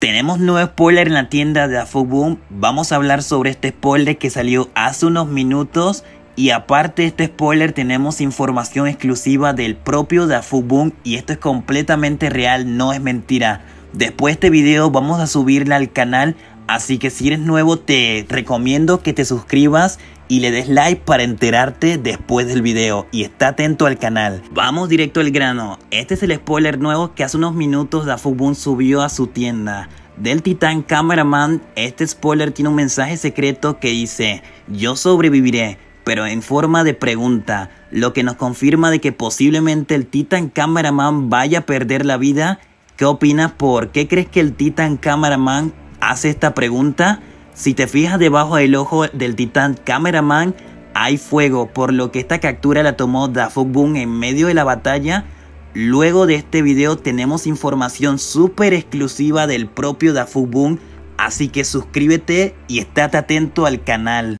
Tenemos nuevo spoiler en la tienda de Boom. Vamos a hablar sobre este spoiler que salió hace unos minutos. Y aparte de este spoiler tenemos información exclusiva del propio Boom y esto es completamente real, no es mentira. Después de este video vamos a subirla al canal Así que si eres nuevo te recomiendo que te suscribas y le des like para enterarte después del video y está atento al canal. Vamos directo al grano, este es el spoiler nuevo que hace unos minutos Dafubun subió a su tienda. Del titán cameraman, este spoiler tiene un mensaje secreto que dice, yo sobreviviré, pero en forma de pregunta, lo que nos confirma de que posiblemente el Titan Cameraman vaya a perder la vida. ¿Qué opinas? ¿Por qué crees que el Titan Cameraman hace esta pregunta? Si te fijas debajo del ojo del titán cameraman, hay fuego, por lo que esta captura la tomó Dafuk Boom en medio de la batalla. Luego de este video tenemos información súper exclusiva del propio Dafuk Boom, así que suscríbete y estate atento al canal.